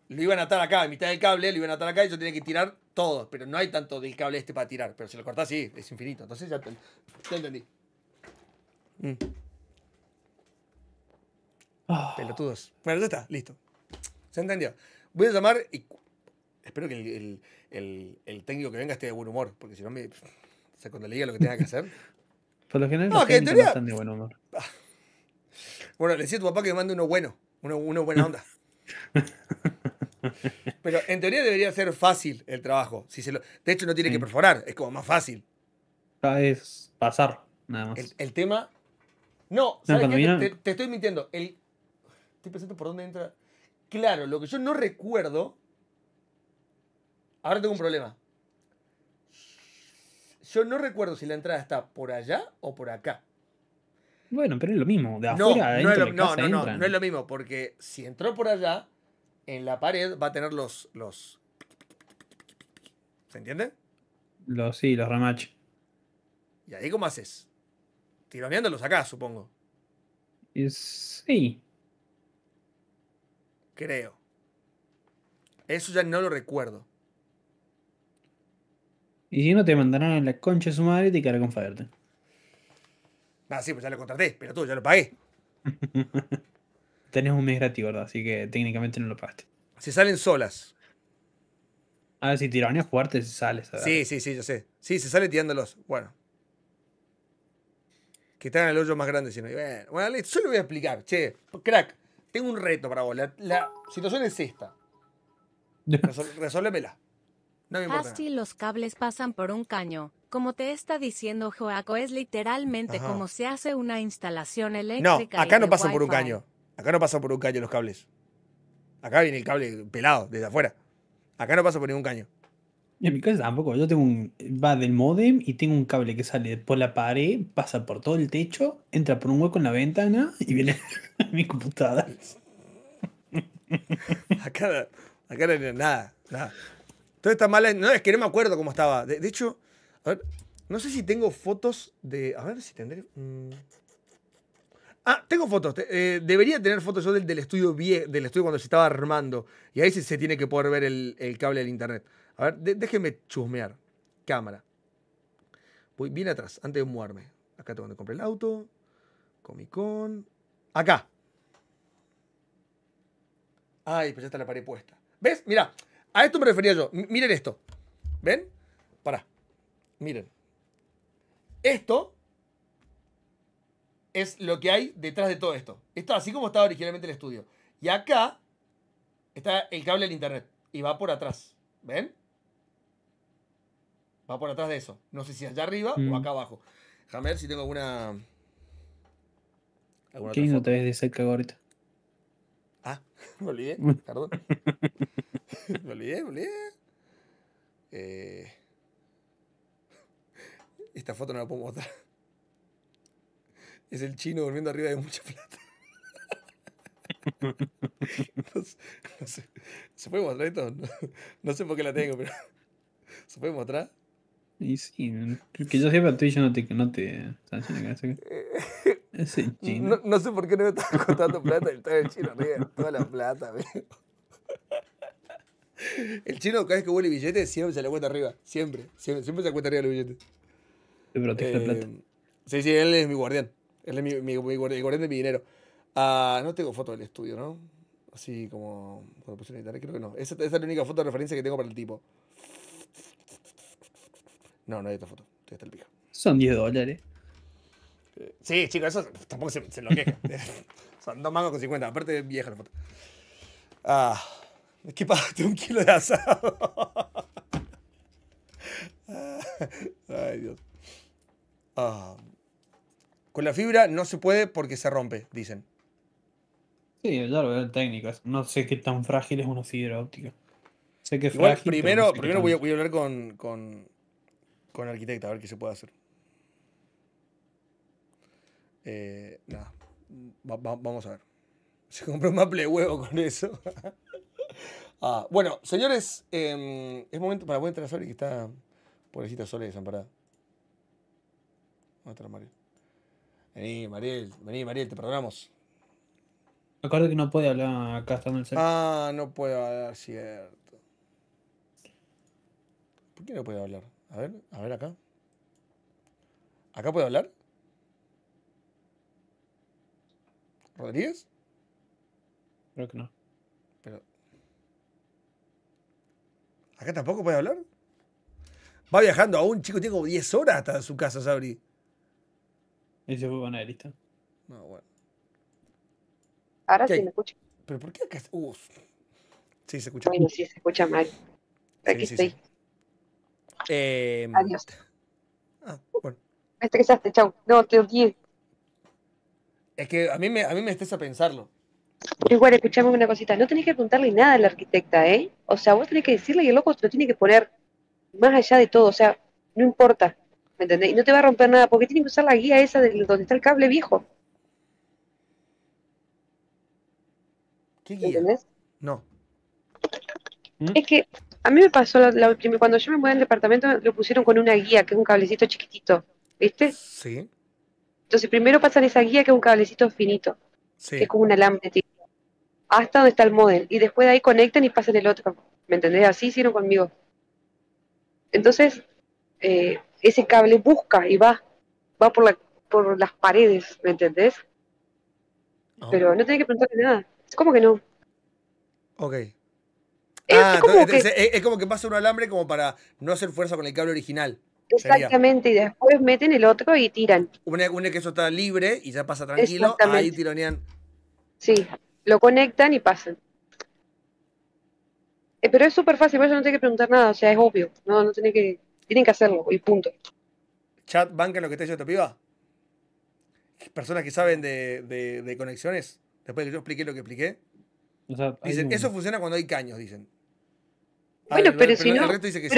lo iban a atar acá, a mitad del cable, lo iban a atar acá y yo tenía que tirar todo. Pero no hay tanto del cable este para tirar. Pero si lo cortás, sí, es infinito. Entonces ya, entendí. Mm. Ah. Pelotudos. Bueno, ya está, listo. Se entendió. Voy a llamar y espero que el, técnico que venga esté de buen humor, porque si no me. se cuando le diga lo que tenga que hacer. Por lo general, no, de buen humor. Ah. Bueno, le decía a tu papá que me mande uno bueno. Uno, uno buena onda. Pero en teoría debería ser fácil el trabajo. Si se de hecho, no tiene que perforar, es como más fácil. Es pasar, nada más. El, tema. No, Te, estoy mintiendo. El... Estoy pensando por dónde entra. Claro, lo que yo no recuerdo. Ahora tengo un problema. Yo no recuerdo si la entrada está por allá o por acá. Bueno, pero es lo mismo. De afuera, no, no, es lo, no, no, no, es lo mismo, porque si entró por allá, en la pared va a tener los. los... ¿Se entiende? Los, sí, los ramach. ¿Y ahí cómo haces? los acá, supongo. Sí. Creo. Eso ya no lo recuerdo. Y si no te mandarán en la concha de su madre y te quedará con Ah, sí, pues ya lo contraté, pero tú, ya lo pagué. Tenés un mes gratis, ¿verdad? Así que técnicamente no lo pagaste. Se salen solas. Ah, si tiranías fuerte, se sale. Sí, sí, sí, yo sé. Sí, se sale tirándolos. Bueno. Que están en el hoyo más grande. Sino... Bueno, bueno, yo le voy a explicar. Che, crack, tengo un reto para vos. La, situación es esta. Resol, resolvémela. No me importa. los cables pasan por un caño como te está diciendo Joaco, es literalmente como se hace una instalación eléctrica. No, acá no pasa por un caño. Acá no pasa por un caño los cables. Acá viene el cable pelado, desde afuera. Acá no pasa por ningún caño. En mi casa tampoco. Yo tengo un. Va del modem y tengo un cable que sale por la pared, pasa por todo el techo, entra por un hueco en la ventana y viene a mi computadora. Acá, no nada, nada. Todo está mal. No, es que no me acuerdo cómo estaba. de hecho. A ver, no sé si tengo fotos de. A ver si tendré. Mm. Ah, tengo fotos. Eh, debería tener fotos yo del, estudio vie, del estudio cuando se estaba armando. Y ahí sí se tiene que poder ver el, cable del internet. A ver, déjenme chusmear. Cámara. Voy bien atrás, antes de moverme. Acá tengo donde compré el auto. Comicón. Con. Acá. Ay, pues ya está la pared puesta. ¿Ves? mira. a esto me refería yo. miren esto. ¿Ven? Miren, esto es lo que hay detrás de todo esto. Esto así como estaba originalmente el estudio. Y acá está el cable del internet y va por atrás. ¿Ven? Va por atrás de eso. No sé si allá arriba o mm. acá abajo. Déjame si tengo alguna. alguna ¿Qué no te ves de cerca ahorita? Ah, me olvidé, perdón. me olvidé, me olvidé. Eh. Esta foto no la puedo mostrar. Es el chino durmiendo arriba de mucha plata. No, sé. ¿Se puede mostrar esto? No, sé por qué la tengo, pero. ¿Se puede mostrar? Y sí, que yo sepa, tú y yo no te. No te el chino. No, sé por qué no me estás contando plata y está el chino arriba toda la plata, El chino, cada vez que huele billete siempre se le cuenta arriba. Siempre, siempre, se le cuenta arriba el billete te protege eh, Sí, sí, él es mi guardián. Él es mi, guardián de mi dinero. Ah, no tengo foto del estudio, ¿no? Así como cuando puse guitarra, creo que no. Esa, es la única foto de referencia que tengo para el tipo. No, no hay otra foto. Estoy el pico. Son 10 dólares. Eh, sí, chicos, eso tampoco se, se lo queja. Son dos mangos con 50. Aparte, es vieja la foto. Ah, es que un kilo de asado. Ay, Dios. Ah, con la fibra no se puede porque se rompe, dicen. Sí, ya lo veo técnicas. No sé qué tan frágil es una fibra óptica. Sé que frágil, Primero, primero voy, a, hablar con, con, con arquitecta a ver qué se puede hacer. Eh, nada. vamos a ver. Se compró un maple huevo con eso. Ah, bueno, señores, em, es momento para buen Sol y que está pobrecita sola desamparada. Vení, Mariel, vení, Mariel, te perdonamos. Acuérdate que no puede hablar acá estando el Ah, no puede hablar, cierto. ¿Por qué no puede hablar? A ver, a ver acá. ¿Acá puede hablar? ¿Rodríguez? Creo que no. ¿Acá tampoco puede hablar? Va viajando a un chico, tiene como 10 horas hasta su casa, Sabri. Y se fue lista. No, bueno. Ahora sí me escucha. ¿Pero por qué acá? Uf. Sí, se escucha. Bueno, sí, se escucha mal. Aquí estoy. Em, Adiós. Ah, bueno. Me estresaste, chao. No, te odio. Es que a mí me, a mí me estresa pensarlo. Igual, escuchame una cosita. No tenés que preguntarle nada al arquitecta, ¿eh? O sea, vos tenés que decirle y el loco te lo tiene que poner más allá de todo. O sea, no importa. ¿Me entendés? Y no te va a romper nada porque tienes que usar la guía esa de donde está el cable viejo. ¿Qué guía? entendés? No. ¿Mm? Es que a mí me pasó cuando yo me mudé al departamento lo pusieron con una guía que es un cablecito chiquitito, ¿viste? Sí. Entonces primero pasan esa guía que es un cablecito finito, sí. que es como un alambre hasta donde está el modelo y después de ahí conectan y pasan el otro, ¿me entendés? Así hicieron conmigo. Entonces eh, ese cable busca y va, va por, la, por las paredes, ¿me entendés? Ah. Pero no tiene que preguntarle nada. Es como que no. Ok. Ah, es, como que, pasa un alambre como para no hacer fuerza con el cable original. Exactamente, y después meten el otro y tiran. Una, que eso está libre y ya pasa tranquilo, ahí tironean. Sí, lo conectan y pasan. Eh, pero es súper fácil, no tenés que preguntar nada, o sea, es obvio, no, no tiene que tienen que hacerlo, y punto. Chat, banca lo que está diciendo esta piba. Personas que saben de, conexiones, después de que yo expliqué lo que expliqué. dicen, eso funciona cuando hay caños, dicen. Ah, bueno, pero, si no. El dice que sí,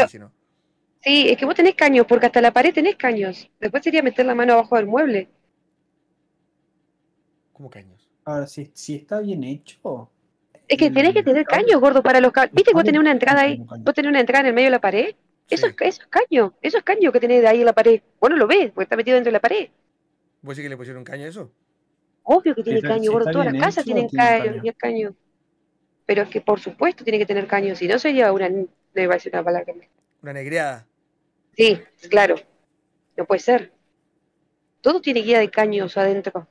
Sí, es que vos tenés caños, porque hasta la pared tenés caños. Después sería meter la mano abajo del mueble. ¿Cómo caños? Ahora, si, está bien hecho. Es que tenés que eh, tener caños, gordo, para los caños. ¿Viste que vos tenés una entrada ahí? ¿Vos tenés una entrada en el medio de la pared? Eso, es, caño, eso es caño que tiene de ahí en la pared. Bueno, lo ves, porque está metido dentro de la pared. ¿Vos sí que le pusieron caño a eso? Obvio que tiene caño, bueno, todas las casas tienen caño, tiene caño. Pero es que por supuesto tiene que tener caño, si no sería una, no iba a una palabra. Una negreada. Sí, claro. No puede ser. Todo tiene guía de caños adentro.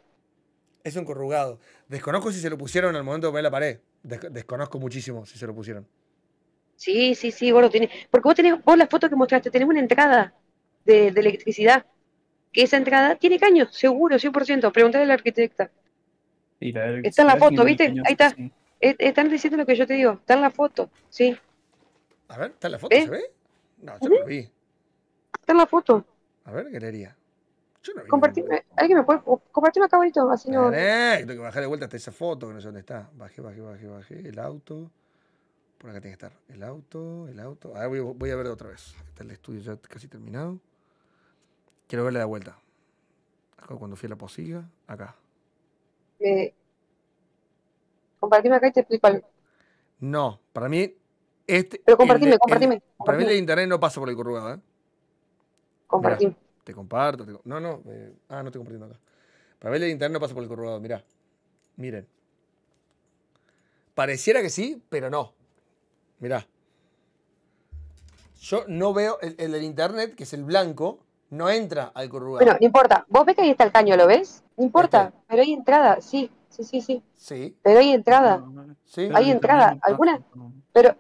Es un corrugado. Desconozco si se lo pusieron al momento de poner la pared. desconozco muchísimo si se lo pusieron. Sí, sí, sí, vos lo Porque vos tenés, vos la foto que mostraste, tenés una entrada de, electricidad, que esa entrada tiene caños, seguro, 100%. Preguntale a la arquitecta. está en la foto, ¿viste? Ahí está. Eh, están diciendo lo que yo te digo, está en la foto, sí. A ver, ¿está en la foto? ¿Se ve? No, yo no lo vi. Está en la foto. A ver, galería. Yo no vi. Compartime, ¿alguien me puede acá bonito? Así no. tengo que bajar de vuelta hasta esa foto, que no sé dónde está. Bajé, bajé, bajé, bajé. El auto. Por acá tiene que estar el auto, el auto. ah voy, a verlo otra vez. Está el estudio ya casi terminado. Quiero verle la vuelta. Acá cuando fui a la posiga, acá. Eh, compartime acá y te explico No, para mí. Este, Pero compartime, compartime, Para mí el internet no pasa por el corrugado, ¿eh? Compartime. te comparto. Te, no, no. Eh, ah, no estoy compartiendo acá. Para mí el internet no pasa por el corrugado, mirá. Miren. Pareciera que sí, pero no. Mirá. Yo no veo el, el, internet, que es el blanco, no entra al corrugado. Bueno, no importa. Vos ves que ahí está el caño, ¿lo ves? No importa, pero hay entrada, sí, sí, sí, sí. Sí. Pero hay entrada. Sí. Hay entrada, alguna. Pero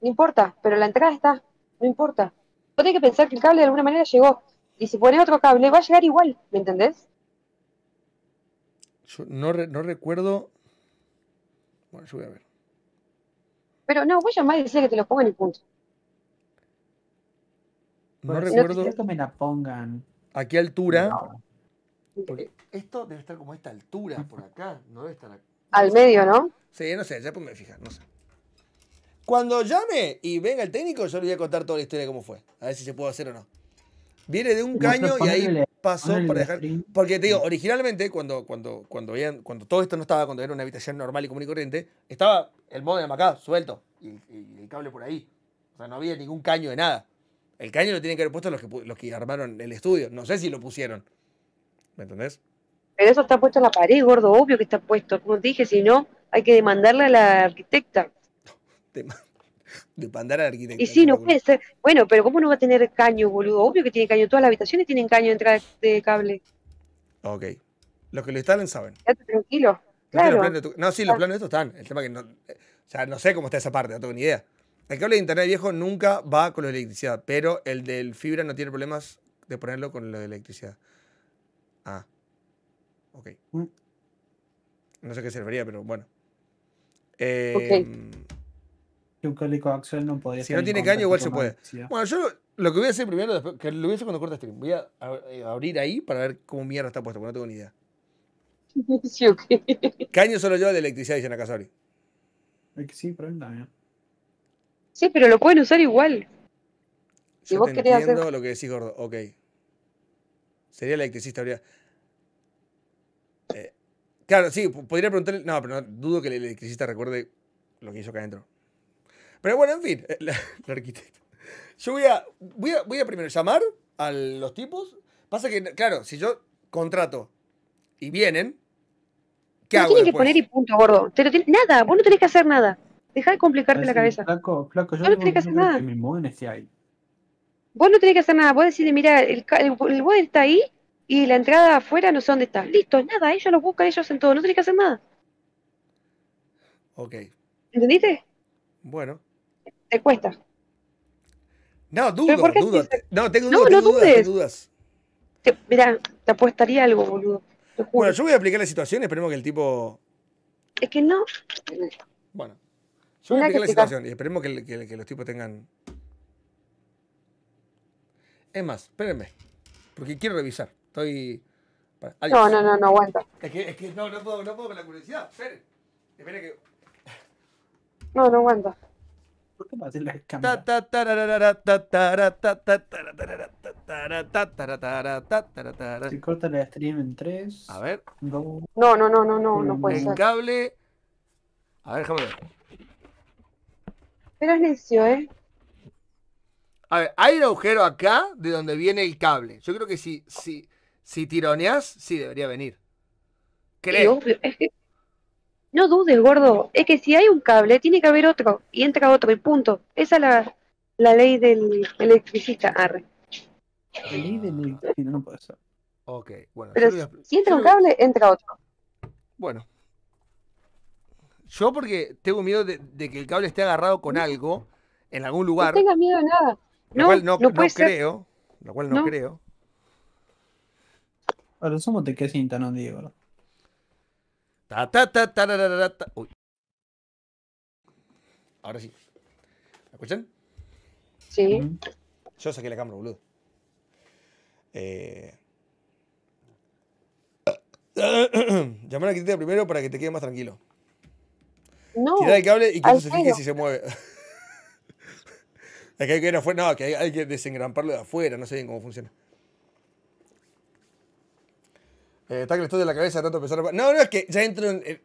no importa, pero la entrada está, no importa. Vos tenés que pensar que el cable de alguna manera llegó. Y si pones otro cable, va a llegar igual, ¿me entendés? Yo no, no recuerdo. Bueno, yo voy a ver. Pero no, voy a llamar y decir que te los pongan y punto. No, recuerdo. Que me la pongan. ¿A qué altura? Porque eh, esto debe estar como a esta altura por acá, no debe estar Al medio, ¿no? Sí, no sé, ya pues me fijar, no sé. Cuando llame y venga el técnico, yo le voy a contar toda la historia de cómo fue. A ver si se puede hacer o no. Viene de un caño y ahí pasó para dejar. Porque te digo, originalmente, cuando, cuando, cuando, habían, cuando todo esto no estaba, cuando era una habitación normal y común y corriente, estaba el de acá, suelto, y, el cable por ahí. O sea, no había ningún caño de nada. El caño lo tienen que haber puesto los que, los que armaron el estudio. No sé si lo pusieron. ¿Me entendés? Pero eso está puesto en la pared, gordo, obvio que está puesto. Como dije, si no, hay que demandarle a la arquitecta. de pandar al arquitecto. Y sí, no puede ser. Bueno, pero ¿cómo no va a tener caño, boludo? Obvio que tiene caño. Todas las habitaciones tienen caño de entrada de cable. Ok. Los que lo instalen saben. tranquilo. No, sí, los ah. planos de estos están. El tema que no. O eh, sea, no sé cómo está esa parte, no tengo ni idea. El cable de internet viejo nunca va con la electricidad, pero el del fibra no tiene problemas de ponerlo con la electricidad. Ah. Ok. Mm. No sé qué serviría pero bueno. Ok em, no Si no tiene caño, igual se puede. Bueno, yo lo que voy a hacer primero, que lo voy a hacer cuando corta stream. Voy a eh, abrir ahí para ver cómo mierda está puesto, porque no tengo ni idea. Caño solo lleva de electricidad, dice acá, sorry sí, pero Sí, pero lo pueden usar igual. Si vos te querés entiendo lo que decís, gordo. Ok. Sería el electricista, habría. Eh, claro, sí, podría preguntarle. No, pero no, dudo que el electricista recuerde lo que hizo acá adentro. Pero bueno, en fin, el, eh, arquitecto. Yo voy a, voy a, primero llamar a los tipos. Pasa que, claro, si yo contrato y vienen, ¿qué hago tienen que poner y punto, gordo. Nada, vos no tenés que hacer nada. Deja de complicarte la cabeza. Flaco, flaco, yo no, tengo que hacer nada. ahí. Vos no tenés que hacer nada. Vos decís, mira, el, el, está ahí y la entrada afuera no sé dónde está. Listo, nada, ellos lo buscan, ellos en todo. No tenés que hacer nada. Ok. ¿Entendiste? Bueno. Te cuesta. No, dudo, dudo. No, tengo, dudas, Mira, Tengo dudas. Te, mirá, te apostaría algo, boludo. Bueno, yo voy a aplicar la situación, esperemos que el tipo. Es que no. Bueno. Yo voy a aplicar la situación y esperemos que, los tipos tengan. Es más, espérenme. Porque quiero revisar. Estoy. No, no, no, no aguanta. Es que, es que no, no puedo, no puedo con la curiosidad. Esperen. Esperen que. No, no aguanta. ¿Por qué hacer la Si corta la stream en tres... A ver. no, no, no, no, no, no puede en el cable. A ver, déjame ver. Pero es necio, ¿eh? A ver, hay un agujero acá de donde viene el cable. Yo creo que si, si, si tironeas, sí debería venir. Creo. Es no dudes, gordo. Es que si hay un cable, tiene que haber otro. Y entra otro, y punto. Esa es la, ley del electricista. Arre. La ley del electricista no puede ser. Ok, bueno. si entra un cable, entra otro. Bueno. Yo porque tengo miedo de, que el cable esté agarrado con algo en algún lugar. No tengas miedo de nada. Lo cual no, creo. Lo cual no, creo. Ahora, somos te quedas sin Diego. Ta, ta, ta, ta, ta, Uy. Ahora sí. ¿Me escuchan? Sí. Yo saqué la cámara, boludo. Eh... Llamar a Cristina primero para que te quede más tranquilo. No. Tirar el cable y que no se fije si se mueve. hay que ir afuera. No, que hay que desengramparlo de afuera. No sé bien cómo funciona. Eh, está que le estoy de la cabeza tanto pensar. No, no es que ya entro en. Eh,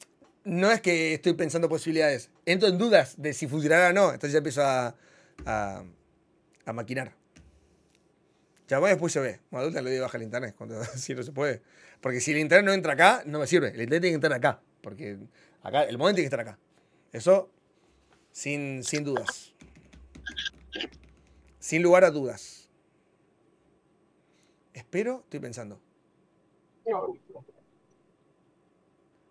no es que estoy pensando posibilidades. Entro en dudas de si funcionará o no. Entonces ya empiezo a, a, a maquinar. Ya voy después se ve. Como adulta le doy baja el internet, cuando, si no se puede. Porque si el internet no entra acá, no me sirve. El internet tiene que entrar acá. Porque acá, el momento tiene que estar acá. Eso, sin, sin dudas. Sin lugar a dudas. Espero, estoy pensando.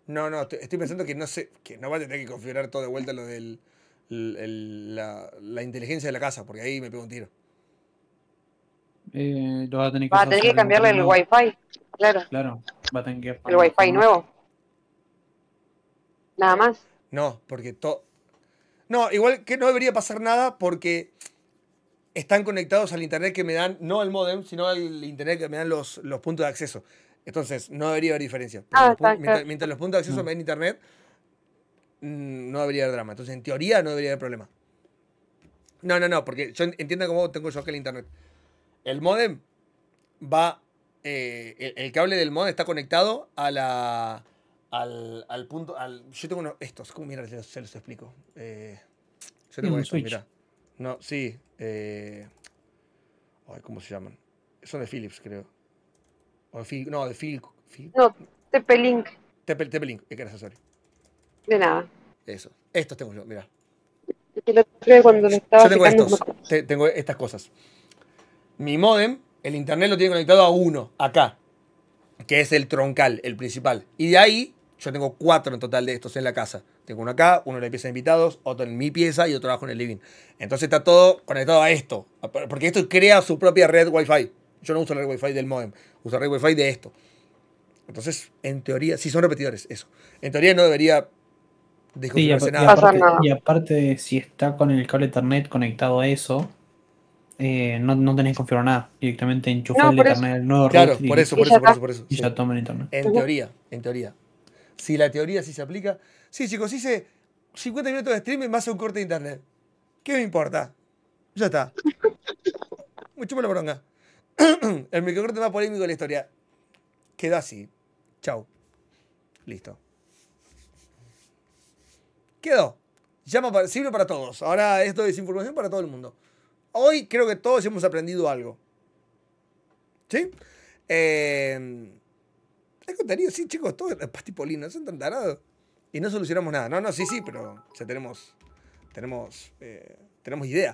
No. No, estoy pensando que no sé, que no va a tener que configurar todo de vuelta lo del la, inteligencia de la casa, porque ahí me pego un tiro. Eh, va a tener que, cambiarle el wifi, claro. Claro, va a tener que el wifi nuevo. Nada más. No, porque todo. No, igual que no debería pasar nada porque están conectados al internet que me dan, no al modem, sino al internet que me dan los puntos de acceso. Entonces, no debería haber diferencia. Ah, mientras, los puntos de acceso me mm. en internet, mm, no debería haber drama. Entonces, en teoría, no debería haber problema. No, no, no, porque yo entiendo cómo tengo yo que el internet. El modem va. Eh, el, cable del modem está conectado a la. Al, al punto. Al, yo tengo uno. Estos, ¿cómo? Mira, se, los, explico. Eh, yo tengo mm, estos, mira. No, sí. Eh, ¿cómo se llaman? Son de Philips, creo de no, de Phil. No, Tepelink. Tepelink, qué gracias, sorry. De nada. Eso. Estos tengo yo, mira. Yo tengo estos. tengo estas cosas. Mi modem, el internet lo tiene conectado a uno, acá, que es el troncal, el principal. Y de ahí, yo tengo cuatro en total de estos en la casa. Tengo uno acá, uno en la pieza de invitados, otro en mi pieza y otro abajo en el living. Entonces está todo conectado a esto, porque esto crea su propia red Wi-Fi. Yo no uso la red Wi-Fi del modem usar el wi de esto. Entonces, en teoría, sí son repetidores, eso. En teoría no debería y nada. Y aparte, si está con el cable Internet conectado a eso, eh, no, no, tenés que configurar nada. Directamente enchufar el Ethernet nuevo Claro, por, eso, por, eso, por eso, ya toma el internet En teoría, en teoría. Si la teoría sí se aplica. Sí, chicos, hice 50 minutos de streaming más un corte de internet. ¿Qué me importa? Ya está. Mucho por la bronca. el microcorte más polémico de la historia. Quedó así. Chau. Listo. Quedó. Llama para, sirve para todos. Ahora esto es información para todo el mundo. Hoy creo que todos hemos aprendido algo. ¿Sí? Eh, contenido, sí, chicos, todo es pastipolino, no son tan tarados. Y no solucionamos nada. No, no, sí, sí, pero tenemos, tenemos, eh, tenemos idea.